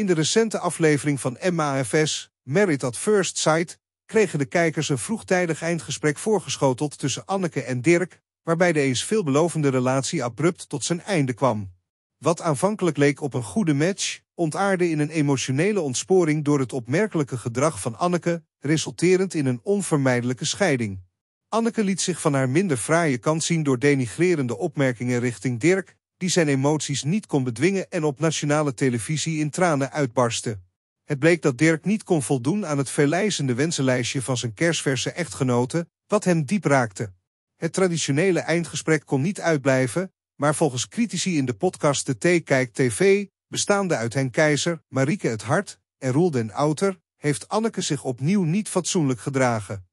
In de recente aflevering van MAFS, Merit at First Sight, kregen de kijkers een vroegtijdig eindgesprek voorgeschoteld tussen Anneke en Dirk, waarbij de eens veelbelovende relatie abrupt tot zijn einde kwam. Wat aanvankelijk leek op een goede match, ontaarde in een emotionele ontsporing door het opmerkelijke gedrag van Anneke, resulterend in een onvermijdelijke scheiding. Anneke liet zich van haar minder fraaie kant zien door denigrerende opmerkingen richting Dirk, die zijn emoties niet kon bedwingen en op nationale televisie in tranen uitbarstte. Het bleek dat Dirk niet kon voldoen aan het verleizende wensenlijstje van zijn kersverse echtgenote, wat hem diep raakte. Het traditionele eindgesprek kon niet uitblijven, maar volgens critici in de podcast De T Kijk TV, bestaande uit Henk Keizer, Marieke het Hart en Roel den Outer, heeft Anneke zich opnieuw niet fatsoenlijk gedragen.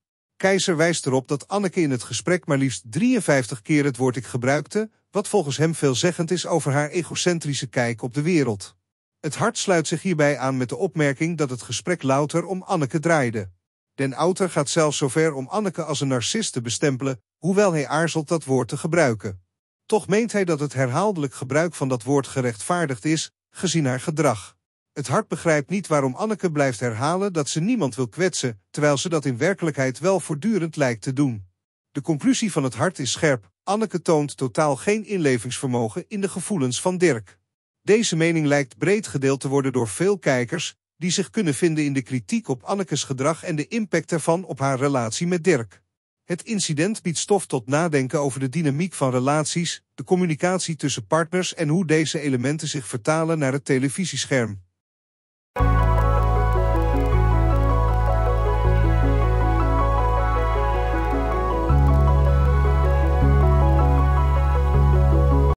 Keizer wijst erop dat Anneke in het gesprek maar liefst 53 keer het woord ik gebruikte, wat volgens hem veelzeggend is over haar egocentrische kijk op de wereld. Het hart sluit zich hierbij aan met de opmerking dat het gesprek louter om Anneke draaide. Den Outer gaat zelfs zover om Anneke als een narcist te bestempelen, hoewel hij aarzelt dat woord te gebruiken. Toch meent hij dat het herhaaldelijk gebruik van dat woord gerechtvaardigd is, gezien haar gedrag. Het hart begrijpt niet waarom Anneke blijft herhalen dat ze niemand wil kwetsen, terwijl ze dat in werkelijkheid wel voortdurend lijkt te doen. De conclusie van het hart is scherp, Anneke toont totaal geen inlevingsvermogen in de gevoelens van Dirk. Deze mening lijkt breed gedeeld te worden door veel kijkers, die zich kunnen vinden in de kritiek op Annekes gedrag en de impact daarvan op haar relatie met Dirk. Het incident biedt stof tot nadenken over de dynamiek van relaties, de communicatie tussen partners en hoe deze elementen zich vertalen naar het televisiescherm.